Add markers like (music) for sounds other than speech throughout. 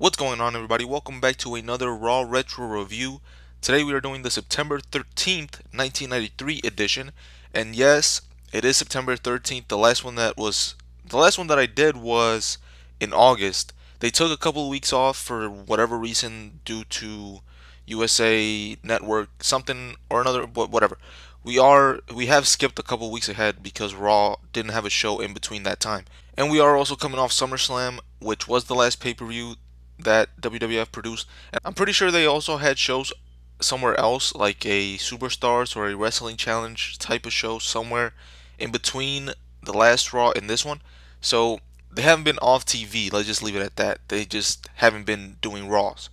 What's going on everybody? Welcome back to another Raw Retro Review. Today we are doing the September 13th, 1993 edition. And yes, it is September 13th. The last one that was the last one that I did was in August. They took a couple of weeks off for whatever reason due to USA Network something or another but whatever. We are we have skipped a couple weeks ahead because Raw didn't have a show in between that time. And we are also coming off SummerSlam, which was the last pay-per-view that WWF produced. And I'm pretty sure they also had shows somewhere else, like a Superstars or a Wrestling Challenge type of show somewhere in between the last Raw and this one. So they haven't been off TV. Let's just leave it at that. They just haven't been doing Raws.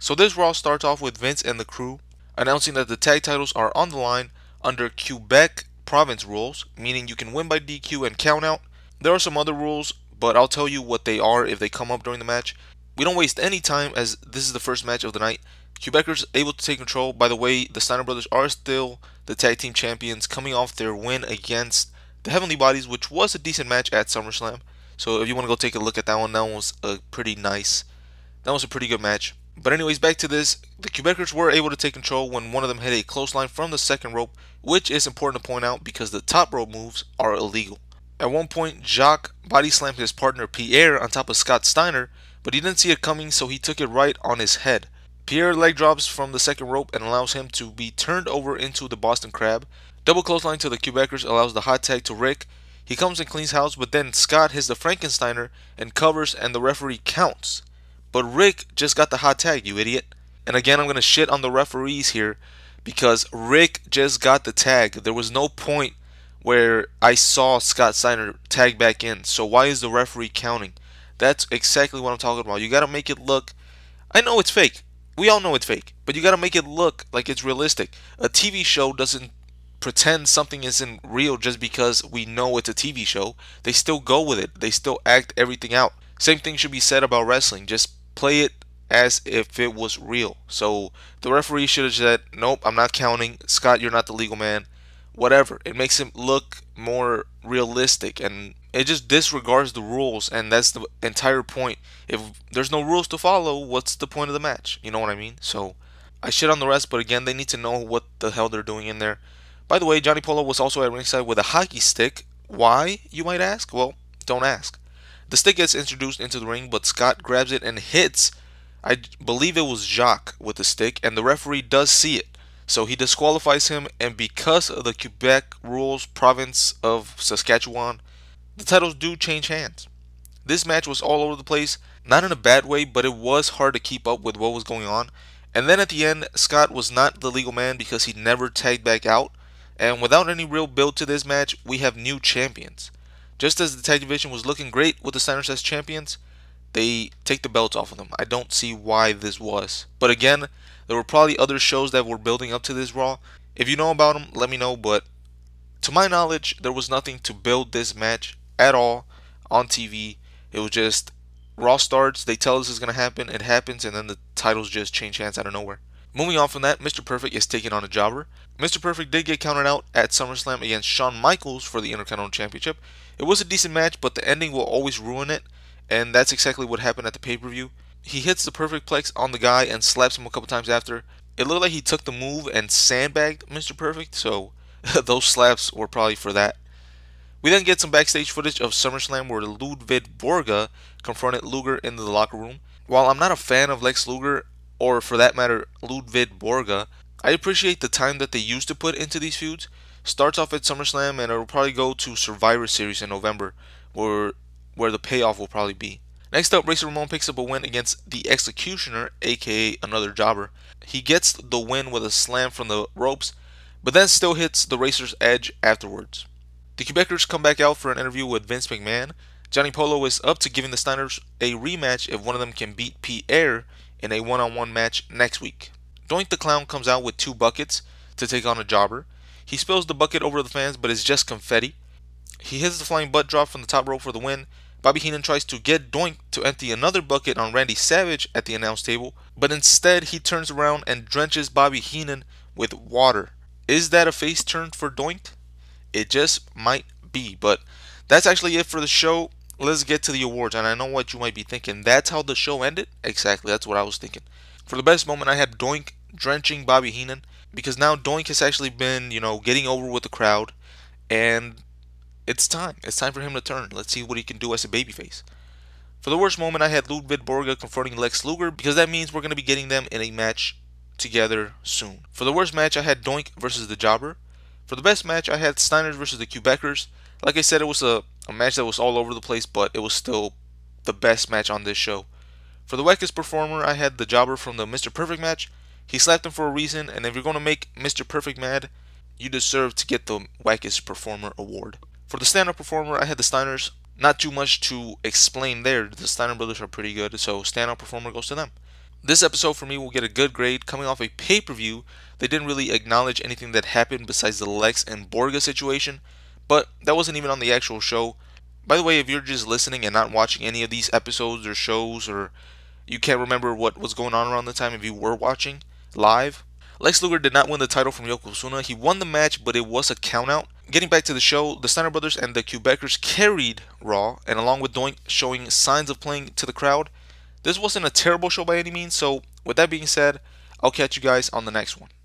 So this Raw starts off with Vince and the crew announcing that the tag titles are on the line under Quebec province rules, meaning you can win by DQ and count out. There are some other rules, but I'll tell you what they are if they come up during the match. We don't waste any time as this is the first match of the night. Quebecers able to take control. By the way, the Steiner brothers are still the tag team champions coming off their win against the Heavenly Bodies, which was a decent match at SummerSlam. So if you want to go take a look at that one, that one was a pretty nice, that was a pretty good match. But anyways, back to this, the Quebecers were able to take control when one of them hit a close line from the second rope, which is important to point out because the top rope moves are illegal. At one point, Jacques body slammed his partner Pierre on top of Scott Steiner, but he didn't see it coming, so he took it right on his head. Pierre leg drops from the second rope and allows him to be turned over into the Boston Crab. Double clothesline to the Quebecers allows the hot tag to Rick. He comes and cleans house, but then Scott hits the Frankensteiner and covers, and the referee counts. But Rick just got the hot tag, you idiot. And again, I'm going to shit on the referees here because Rick just got the tag. There was no point where I saw Scott Steiner tag back in. So why is the referee counting? That's exactly what I'm talking about. You gotta make it look. I know it's fake. We all know it's fake, but you gotta make it look like it's realistic. A TV show doesn't pretend something isn't real just because we know it's a TV show. They still go with it. They still act everything out. Same thing should be said about wrestling. Just play it as if it was real. So the referee should have said, "Nope, I'm not counting. Scott, you're not the legal man." whatever. It makes him look more realistic and it just disregards the rules and that's the entire point. If there's no rules to follow, what's the point of the match? You know what I mean? So I shit on the rest, but again, they need to know what the hell they're doing in there. By the way, Johnny Polo was also at ringside with a hockey stick. Why, you might ask? Well, don't ask. The stick gets introduced into the ring, but Scott grabs it and hits. I believe it was Jacques with the stick, and the referee does see it. So he disqualifies him, and because of the Quebec rules province of Saskatchewan, the titles do change hands. This match was all over the place, not in a bad way, but it was hard to keep up with what was going on. And then at the end, Scott was not the legal man because he never tagged back out. And without any real build to this match, we have new champions. Just as the tag division was looking great with the Steiner as champions, they take the belts off of them. I don't see why this was. But again, there were probably other shows that were building up to this Raw. If you know about them, let me know. But to my knowledge, there was nothing to build this match at all on TV. It was just Raw starts, they tell us it's going to happen, it happens, and then the titles just change hands out of nowhere. Moving on from that, Mr. Perfect is taking on a jobber. Mr. Perfect did get counted out at SummerSlam against Shawn Michaels for the Intercontinental Championship. It was a decent match, but the ending will always ruin it and that's exactly what happened at the pay per view. He hits the perfect plex on the guy and slaps him a couple times after. It looked like he took the move and sandbagged Mr. Perfect, so (laughs) those slaps were probably for that. We then get some backstage footage of SummerSlam where Ludwig Borga confronted Luger in the locker room. While I'm not a fan of Lex Luger, or for that matter, Ludwig Borga, I appreciate the time that they used to put into these feuds. Starts off at SummerSlam and it'll probably go to Survivor Series in November, where where the payoff will probably be. Next up, Razor Ramon picks up a win against the Executioner, aka another jobber. He gets the win with a slam from the ropes, but then still hits the Racer's edge afterwards. The Quebecers come back out for an interview with Vince McMahon. Johnny Polo is up to giving the Steiners a rematch if one of them can beat Air in a one on one match next week. Doink the Clown comes out with two buckets to take on a jobber. He spills the bucket over the fans, but it's just confetti. He hits the flying butt drop from the top rope for the win, Bobby Heenan tries to get Doink to empty another bucket on Randy Savage at the announce table, but instead he turns around and drenches Bobby Heenan with water. Is that a face turn for Doink? It just might be, but that's actually it for the show. Let's get to the awards, and I know what you might be thinking. That's how the show ended? Exactly, that's what I was thinking. For the best moment, I had Doink drenching Bobby Heenan because now Doink has actually been, you know, getting over with the crowd, and it's time. It's time for him to turn. Let's see what he can do as a babyface. For the worst moment, I had Ludwig Borga confronting Lex Luger because that means we're going to be getting them in a match together soon. For the worst match, I had Doink versus the Jobber. For the best match, I had Steiners versus the Quebecers. Like I said, it was a, a match that was all over the place, but it was still the best match on this show. For the wackest performer, I had the Jobber from the Mr. Perfect match. He slapped him for a reason, and if you're going to make Mr. Perfect mad, you deserve to get the wackest performer award. For the stand-up performer, I had the Steiners. Not too much to explain there. The Steiner brothers are pretty good, so stand-up performer goes to them. This episode for me will get a good grade. Coming off a pay-per-view, they didn't really acknowledge anything that happened besides the Lex and Borga situation, but that wasn't even on the actual show. By the way, if you're just listening and not watching any of these episodes or shows, or you can't remember what was going on around the time if you were watching live, Lex Luger did not win the title from Yokozuna. He won the match, but it was a countout getting back to the show, the Steiner brothers and the Quebecers carried Raw, and along with Doink showing signs of playing to the crowd, this wasn't a terrible show by any means. So, with that being said, I'll catch you guys on the next one.